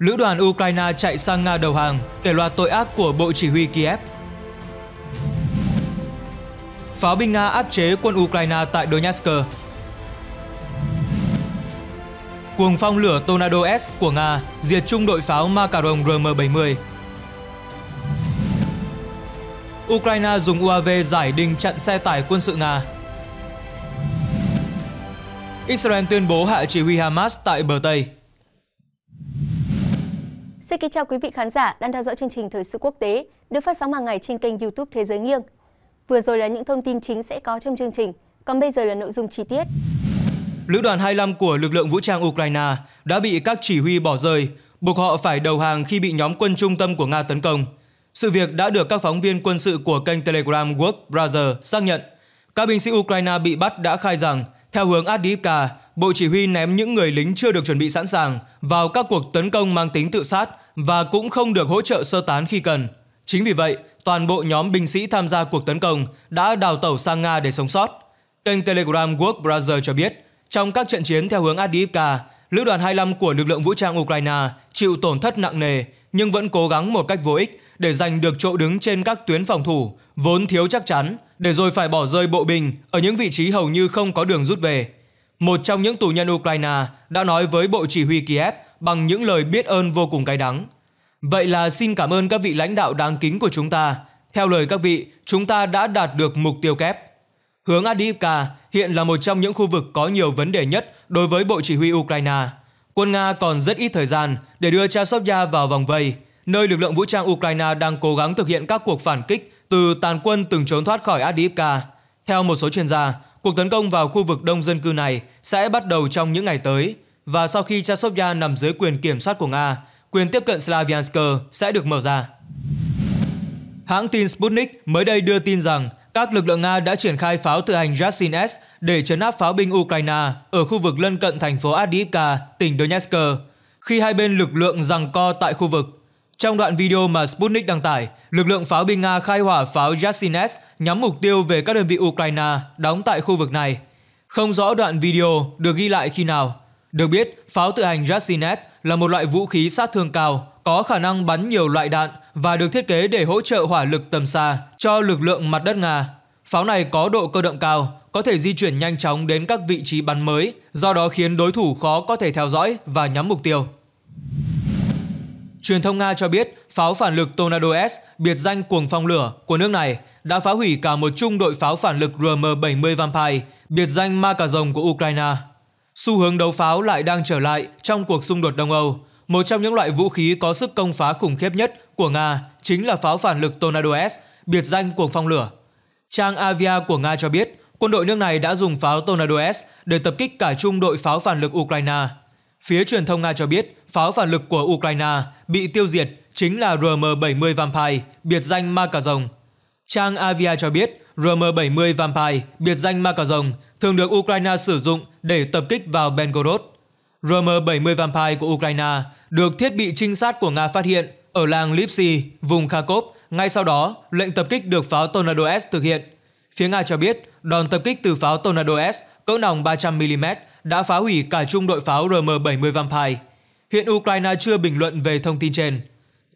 lữ đoàn Ukraine chạy sang Nga đầu hàng, kể loạt tội ác của Bộ Chỉ huy Kiev. Pháo binh Nga áp chế quân Ukraine tại Donetsk. Cuồng phong lửa Tornado S của Nga diệt trung đội pháo Macaron RM-70. Ukraine dùng UAV giải đinh chặn xe tải quân sự Nga. Israel tuyên bố hạ chỉ huy Hamas tại bờ Tây. Xin kính chào quý vị khán giả đang theo dõi chương trình Thời sự quốc tế được phát sóng hàng ngày trên kênh YouTube Thế giới nghiêng. Vừa rồi là những thông tin chính sẽ có trong chương trình, còn bây giờ là nội dung chi tiết. Lữ đoàn 25 của lực lượng vũ trang Ukraine đã bị các chỉ huy bỏ rơi, buộc họ phải đầu hàng khi bị nhóm quân trung tâm của Nga tấn công. Sự việc đã được các phóng viên quân sự của kênh Telegram Work Brother xác nhận. Các binh sĩ Ukraine bị bắt đã khai rằng, theo hướng Adivka, Bộ Chỉ huy ném những người lính chưa được chuẩn bị sẵn sàng vào các cuộc tấn công mang tính tự sát và cũng không được hỗ trợ sơ tán khi cần. Chính vì vậy, toàn bộ nhóm binh sĩ tham gia cuộc tấn công đã đào tẩu sang Nga để sống sót. Kênh Telegram World Brother cho biết, trong các trận chiến theo hướng Adivka, Lữ đoàn 25 của lực lượng vũ trang Ukraine chịu tổn thất nặng nề nhưng vẫn cố gắng một cách vô ích để giành được chỗ đứng trên các tuyến phòng thủ vốn thiếu chắc chắn để rồi phải bỏ rơi bộ binh ở những vị trí hầu như không có đường rút về. Một trong những tù nhân Ukraine đã nói với Bộ Chỉ huy Kiev bằng những lời biết ơn vô cùng cay đắng. Vậy là xin cảm ơn các vị lãnh đạo đáng kính của chúng ta. Theo lời các vị, chúng ta đã đạt được mục tiêu kép. Hướng Adivka hiện là một trong những khu vực có nhiều vấn đề nhất đối với Bộ Chỉ huy Ukraine. Quân Nga còn rất ít thời gian để đưa Chasovya vào vòng vây, nơi lực lượng vũ trang Ukraine đang cố gắng thực hiện các cuộc phản kích từ tàn quân từng trốn thoát khỏi Adivka. Theo một số chuyên gia, cuộc tấn công vào khu vực đông dân cư này sẽ bắt đầu trong những ngày tới – và sau khi Chasovia nằm dưới quyền kiểm soát của Nga, quyền tiếp cận Slaviansk sẽ được mở ra. Hãng tin Sputnik mới đây đưa tin rằng các lực lượng Nga đã triển khai pháo tự hành Yassin S để chấn áp pháo binh Ukraine ở khu vực lân cận thành phố Adivka, tỉnh Donetsk, khi hai bên lực lượng giằng co tại khu vực. Trong đoạn video mà Sputnik đăng tải, lực lượng pháo binh Nga khai hỏa pháo Yassin S nhắm mục tiêu về các đơn vị Ukraine đóng tại khu vực này. Không rõ đoạn video được ghi lại khi nào, được biết, pháo tự hành Jassinet là một loại vũ khí sát thương cao, có khả năng bắn nhiều loại đạn và được thiết kế để hỗ trợ hỏa lực tầm xa cho lực lượng mặt đất Nga. Pháo này có độ cơ động cao, có thể di chuyển nhanh chóng đến các vị trí bắn mới, do đó khiến đối thủ khó có thể theo dõi và nhắm mục tiêu. Truyền thông Nga cho biết pháo phản lực Tornado S, biệt danh cuồng phong lửa của nước này, đã phá hủy cả một trung đội pháo phản lực RM-70 Vampire, biệt danh ma cà rồng của Ukraine. Xu hướng đấu pháo lại đang trở lại trong cuộc xung đột Đông Âu. Một trong những loại vũ khí có sức công phá khủng khiếp nhất của Nga chính là pháo phản lực Tornado S, biệt danh cuồng phong lửa. Trang Avia của Nga cho biết, quân đội nước này đã dùng pháo Tornado S để tập kích cả trung đội pháo phản lực Ukraine. Phía truyền thông Nga cho biết, pháo phản lực của Ukraine bị tiêu diệt chính là RM-70 Vampire, biệt danh ma cà rồng. Trang Avia cho biết RM-70 Vampire, biệt danh ma cà rồng, thường được Ukraine sử dụng để tập kích vào Belgorod. RM-70 Vampire của Ukraine được thiết bị trinh sát của Nga phát hiện ở làng Lipsy, vùng Kharkov. Ngay sau đó, lệnh tập kích được pháo Tornado S thực hiện. Phía Nga cho biết, đòn tập kích từ pháo Tornado S cỡ nòng 300mm đã phá hủy cả trung đội pháo RM-70 Vampire. Hiện Ukraine chưa bình luận về thông tin trên.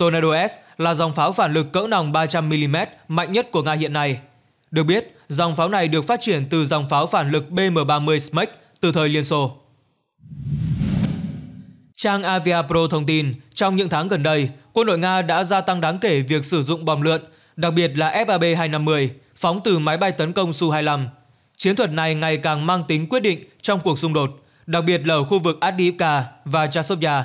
Tornado S là dòng pháo phản lực cỡ nòng 300mm mạnh nhất của Nga hiện nay. Được biết, dòng pháo này được phát triển từ dòng pháo phản lực BM-30 Smek từ thời Liên Xô. Trang Avia Pro thông tin, trong những tháng gần đây, quân đội Nga đã gia tăng đáng kể việc sử dụng bom lượn, đặc biệt là FAB-250, phóng từ máy bay tấn công Su-25. Chiến thuật này ngày càng mang tính quyết định trong cuộc xung đột, đặc biệt là ở khu vực Adivka và Chasovya.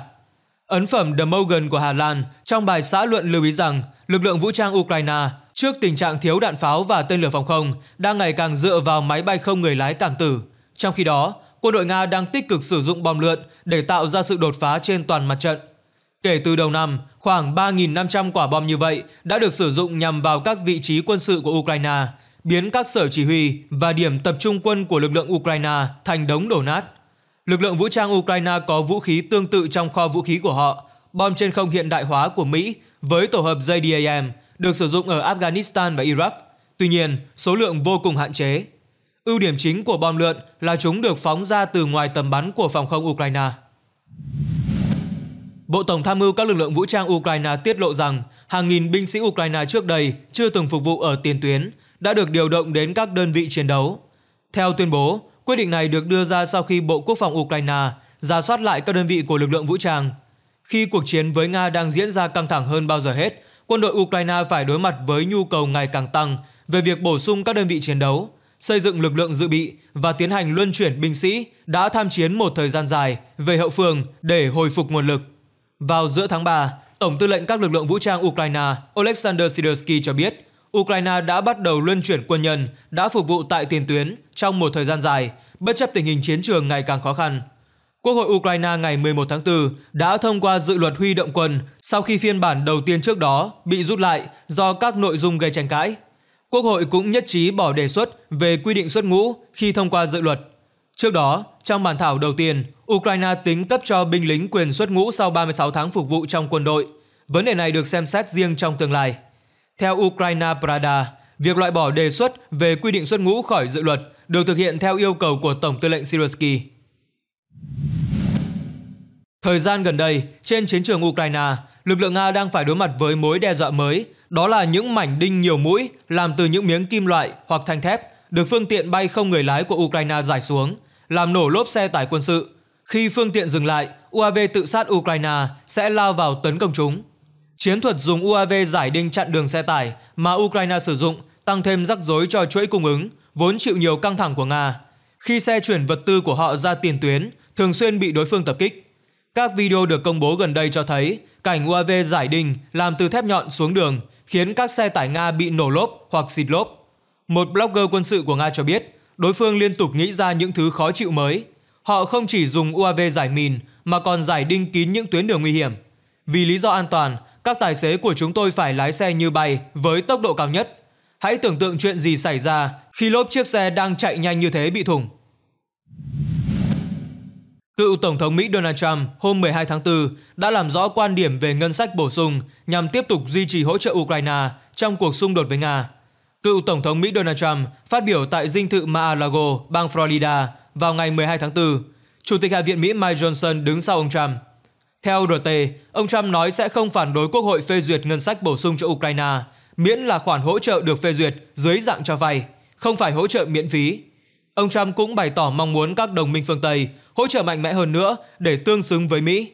Ấn phẩm The Morgan của Hà Lan trong bài xã luận lưu ý rằng lực lượng vũ trang Ukraine trước tình trạng thiếu đạn pháo và tên lửa phòng không đang ngày càng dựa vào máy bay không người lái cảm tử. Trong khi đó, quân đội Nga đang tích cực sử dụng bom lượn để tạo ra sự đột phá trên toàn mặt trận. Kể từ đầu năm, khoảng 3.500 quả bom như vậy đã được sử dụng nhằm vào các vị trí quân sự của Ukraine, biến các sở chỉ huy và điểm tập trung quân của lực lượng Ukraine thành đống đổ nát lực lượng vũ trang Ukraine có vũ khí tương tự trong kho vũ khí của họ, bom trên không hiện đại hóa của Mỹ với tổ hợp JDAM được sử dụng ở Afghanistan và Iraq. Tuy nhiên, số lượng vô cùng hạn chế. Ưu điểm chính của bom lượn là chúng được phóng ra từ ngoài tầm bắn của phòng không Ukraine. Bộ Tổng tham mưu các lực lượng vũ trang Ukraine tiết lộ rằng hàng nghìn binh sĩ Ukraine trước đây chưa từng phục vụ ở tiền tuyến đã được điều động đến các đơn vị chiến đấu. Theo tuyên bố, Quyết định này được đưa ra sau khi Bộ Quốc phòng Ukraine ra soát lại các đơn vị của lực lượng vũ trang. Khi cuộc chiến với Nga đang diễn ra căng thẳng hơn bao giờ hết, quân đội Ukraine phải đối mặt với nhu cầu ngày càng tăng về việc bổ sung các đơn vị chiến đấu, xây dựng lực lượng dự bị và tiến hành luân chuyển binh sĩ đã tham chiến một thời gian dài về hậu phương để hồi phục nguồn lực. Vào giữa tháng 3, Tổng tư lệnh các lực lượng vũ trang Ukraine Oleksandr Sidorsky cho biết Ukraine đã bắt đầu luân chuyển quân nhân đã phục vụ tại tiền tuyến trong một thời gian dài, bất chấp tình hình chiến trường ngày càng khó khăn. Quốc hội Ukraine ngày 11 tháng 4 đã thông qua dự luật huy động quân sau khi phiên bản đầu tiên trước đó bị rút lại do các nội dung gây tranh cãi. Quốc hội cũng nhất trí bỏ đề xuất về quy định xuất ngũ khi thông qua dự luật. Trước đó, trong bản thảo đầu tiên, Ukraine tính cấp cho binh lính quyền xuất ngũ sau 36 tháng phục vụ trong quân đội. Vấn đề này được xem xét riêng trong tương lai. Theo Ukraine Prada, việc loại bỏ đề xuất về quy định xuất ngũ khỏi dự luật được thực hiện theo yêu cầu của Tổng tư lệnh Sikorsky. Thời gian gần đây, trên chiến trường Ukraine, lực lượng Nga đang phải đối mặt với mối đe dọa mới, đó là những mảnh đinh nhiều mũi làm từ những miếng kim loại hoặc thanh thép được phương tiện bay không người lái của Ukraine giải xuống, làm nổ lốp xe tải quân sự. Khi phương tiện dừng lại, UAV tự sát Ukraine sẽ lao vào tấn công chúng. Chiến thuật dùng UAV giải đinh chặn đường xe tải mà Ukraine sử dụng tăng thêm rắc rối cho chuỗi cung ứng, vốn chịu nhiều căng thẳng của Nga. Khi xe chuyển vật tư của họ ra tiền tuyến, thường xuyên bị đối phương tập kích. Các video được công bố gần đây cho thấy cảnh UAV giải đinh làm từ thép nhọn xuống đường khiến các xe tải Nga bị nổ lốp hoặc xịt lốp. Một blogger quân sự của Nga cho biết, đối phương liên tục nghĩ ra những thứ khó chịu mới. Họ không chỉ dùng UAV giải mìn mà còn giải đinh kín những tuyến đường nguy hiểm. Vì lý do an toàn, các tài xế của chúng tôi phải lái xe như bay với tốc độ cao nhất. Hãy tưởng tượng chuyện gì xảy ra khi lốp chiếc xe đang chạy nhanh như thế bị thủng. Cựu Tổng thống Mỹ Donald Trump hôm 12 tháng 4 đã làm rõ quan điểm về ngân sách bổ sung nhằm tiếp tục duy trì hỗ trợ Ukraine trong cuộc xung đột với Nga. Cựu Tổng thống Mỹ Donald Trump phát biểu tại dinh thự Mar-a-Lago, bang Florida vào ngày 12 tháng 4. Chủ tịch Hạ viện Mỹ Mike Johnson đứng sau ông Trump. Theo RT, ông Trump nói sẽ không phản đối Quốc hội phê duyệt ngân sách bổ sung cho Ukraine, miễn là khoản hỗ trợ được phê duyệt dưới dạng cho vay, không phải hỗ trợ miễn phí. Ông Trump cũng bày tỏ mong muốn các đồng minh phương Tây hỗ trợ mạnh mẽ hơn nữa để tương xứng với Mỹ.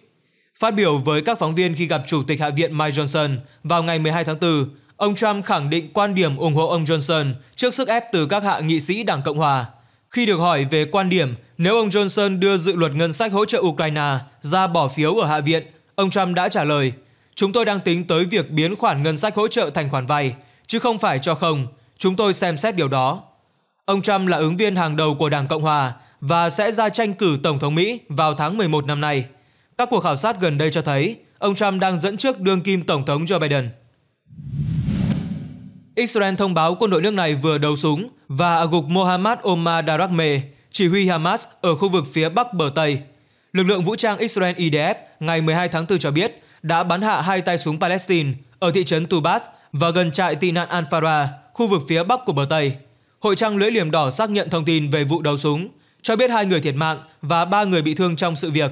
Phát biểu với các phóng viên khi gặp Chủ tịch Hạ viện Mike Johnson vào ngày 12 tháng 4, ông Trump khẳng định quan điểm ủng hộ ông Johnson trước sức ép từ các hạ nghị sĩ Đảng Cộng Hòa – khi được hỏi về quan điểm nếu ông Johnson đưa dự luật ngân sách hỗ trợ Ukraine ra bỏ phiếu ở Hạ viện, ông Trump đã trả lời, chúng tôi đang tính tới việc biến khoản ngân sách hỗ trợ thành khoản vay, chứ không phải cho không, chúng tôi xem xét điều đó. Ông Trump là ứng viên hàng đầu của Đảng Cộng Hòa và sẽ ra tranh cử Tổng thống Mỹ vào tháng 11 năm nay. Các cuộc khảo sát gần đây cho thấy ông Trump đang dẫn trước đương kim Tổng thống Joe Biden. Israel thông báo quân đội nước này vừa đầu súng và ở gục Mohammad Omar Darakme, chỉ huy Hamas ở khu vực phía bắc bờ Tây. Lực lượng vũ trang Israel IDF ngày 12 tháng 4 cho biết đã bắn hạ hai tay súng Palestine ở thị trấn Tubas và gần trại tị nạn Al-Farah, khu vực phía bắc của bờ Tây. Hội trang lưỡi liềm đỏ xác nhận thông tin về vụ đấu súng, cho biết hai người thiệt mạng và ba người bị thương trong sự việc.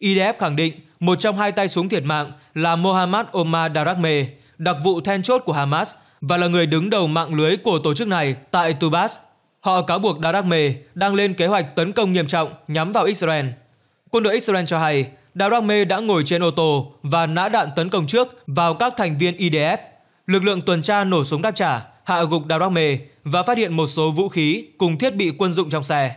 IDF khẳng định một trong hai tay súng thiệt mạng là Mohammad Omar Darakme, đặc vụ then chốt của Hamas và là người đứng đầu mạng lưới của tổ chức này tại Tubas. Họ cáo buộc Darakme đang lên kế hoạch tấn công nghiêm trọng nhắm vào Israel. Quân đội Israel cho hay Darakme đã ngồi trên ô tô và nã đạn tấn công trước vào các thành viên IDF. Lực lượng tuần tra nổ súng đáp trả, hạ gục Darakme và phát hiện một số vũ khí cùng thiết bị quân dụng trong xe.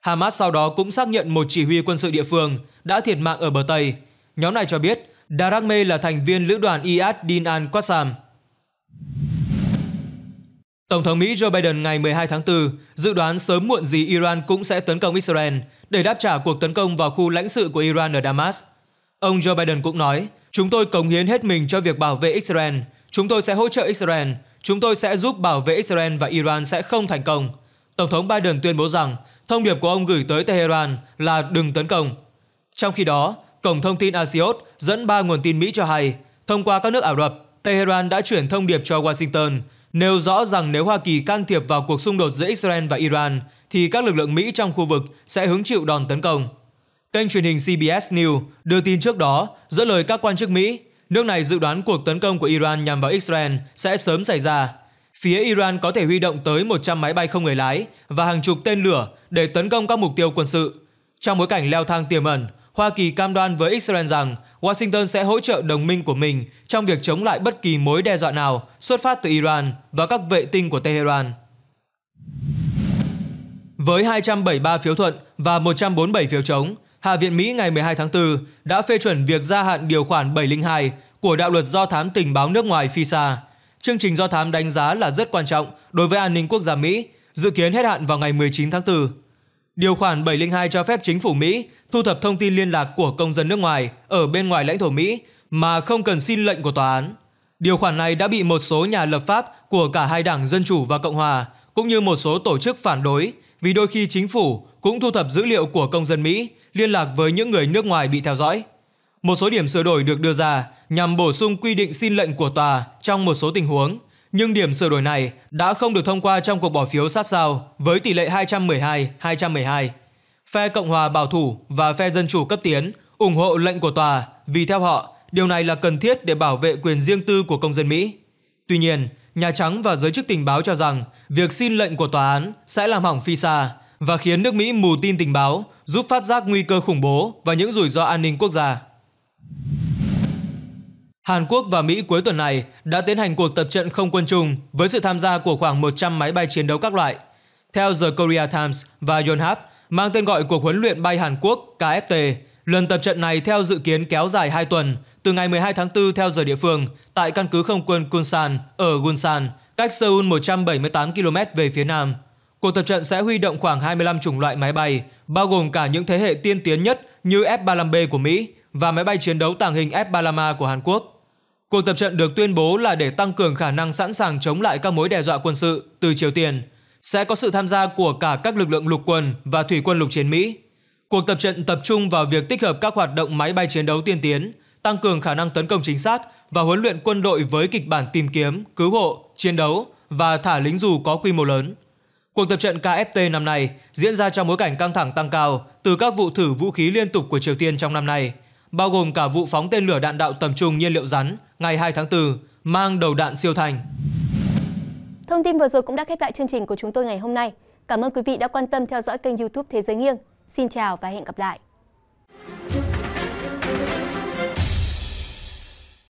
Hamas sau đó cũng xác nhận một chỉ huy quân sự địa phương đã thiệt mạng ở bờ Tây. Nhóm này cho biết Darakme là thành viên lữ đoàn Iyad Din al-Qassam, Tổng thống Mỹ Joe Biden ngày 12 tháng 4 dự đoán sớm muộn gì Iran cũng sẽ tấn công Israel để đáp trả cuộc tấn công vào khu lãnh sự của Iran ở Damas. Ông Joe Biden cũng nói, chúng tôi cống hiến hết mình cho việc bảo vệ Israel, chúng tôi sẽ hỗ trợ Israel, chúng tôi sẽ giúp bảo vệ Israel và Iran sẽ không thành công. Tổng thống Biden tuyên bố rằng thông điệp của ông gửi tới Tehran là đừng tấn công. Trong khi đó, Cổng thông tin Asiot dẫn ba nguồn tin Mỹ cho hay, thông qua các nước Ả Rập, Tehran đã chuyển thông điệp cho Washington – nêu rõ rằng nếu Hoa Kỳ can thiệp vào cuộc xung đột giữa Israel và Iran thì các lực lượng Mỹ trong khu vực sẽ hứng chịu đòn tấn công. Kênh truyền hình CBS News đưa tin trước đó, dẫn lời các quan chức Mỹ, nước này dự đoán cuộc tấn công của Iran nhằm vào Israel sẽ sớm xảy ra. Phía Iran có thể huy động tới 100 máy bay không người lái và hàng chục tên lửa để tấn công các mục tiêu quân sự. Trong bối cảnh leo thang tiềm ẩn, Hoa Kỳ cam đoan với Israel rằng Washington sẽ hỗ trợ đồng minh của mình trong việc chống lại bất kỳ mối đe dọa nào xuất phát từ Iran và các vệ tinh của Tehran. Với 273 phiếu thuận và 147 phiếu chống, Hạ viện Mỹ ngày 12 tháng 4 đã phê chuẩn việc gia hạn điều khoản 702 của đạo luật do thám tình báo nước ngoài FISA. Chương trình do thám đánh giá là rất quan trọng đối với an ninh quốc gia Mỹ, dự kiến hết hạn vào ngày 19 tháng 4. Điều khoản 702 cho phép chính phủ Mỹ thu thập thông tin liên lạc của công dân nước ngoài ở bên ngoài lãnh thổ Mỹ mà không cần xin lệnh của tòa án. Điều khoản này đã bị một số nhà lập pháp của cả hai đảng Dân Chủ và Cộng Hòa cũng như một số tổ chức phản đối vì đôi khi chính phủ cũng thu thập dữ liệu của công dân Mỹ liên lạc với những người nước ngoài bị theo dõi. Một số điểm sửa đổi được đưa ra nhằm bổ sung quy định xin lệnh của tòa trong một số tình huống nhưng điểm sửa đổi này đã không được thông qua trong cuộc bỏ phiếu sát sao với tỷ lệ 212-212. Phe Cộng hòa Bảo thủ và phe Dân chủ cấp tiến ủng hộ lệnh của tòa vì theo họ, điều này là cần thiết để bảo vệ quyền riêng tư của công dân Mỹ. Tuy nhiên, Nhà Trắng và giới chức tình báo cho rằng việc xin lệnh của tòa án sẽ làm hỏng FISA và khiến nước Mỹ mù tin tình báo, giúp phát giác nguy cơ khủng bố và những rủi ro an ninh quốc gia. Hàn Quốc và Mỹ cuối tuần này đã tiến hành cuộc tập trận không quân chung với sự tham gia của khoảng 100 máy bay chiến đấu các loại. Theo The Korea Times và Yonhap, mang tên gọi cuộc huấn luyện bay Hàn Quốc KFT, lần tập trận này theo dự kiến kéo dài 2 tuần, từ ngày 12 tháng 4 theo giờ địa phương, tại căn cứ không quân Gunsan ở Gunsan, cách Seoul 178 km về phía nam. Cuộc tập trận sẽ huy động khoảng 25 chủng loại máy bay, bao gồm cả những thế hệ tiên tiến nhất như F-35B của Mỹ và máy bay chiến đấu tàng hình F-35A của Hàn Quốc. Cuộc tập trận được tuyên bố là để tăng cường khả năng sẵn sàng chống lại các mối đe dọa quân sự từ Triều Tiên, sẽ có sự tham gia của cả các lực lượng lục quân và thủy quân lục chiến Mỹ. Cuộc tập trận tập trung vào việc tích hợp các hoạt động máy bay chiến đấu tiên tiến, tăng cường khả năng tấn công chính xác và huấn luyện quân đội với kịch bản tìm kiếm, cứu hộ, chiến đấu và thả lính dù có quy mô lớn. Cuộc tập trận KFT năm nay diễn ra trong bối cảnh căng thẳng tăng cao từ các vụ thử vũ khí liên tục của Triều Tiên trong năm nay – bao gồm cả vụ phóng tên lửa đạn đạo tầm trung nhiên liệu rắn ngày 2 tháng 4 mang đầu đạn siêu thanh. Thông tin vừa rồi cũng đã khép lại chương trình của chúng tôi ngày hôm nay. Cảm ơn quý vị đã quan tâm theo dõi kênh YouTube Thế giới nghiêng. Xin chào và hẹn gặp lại.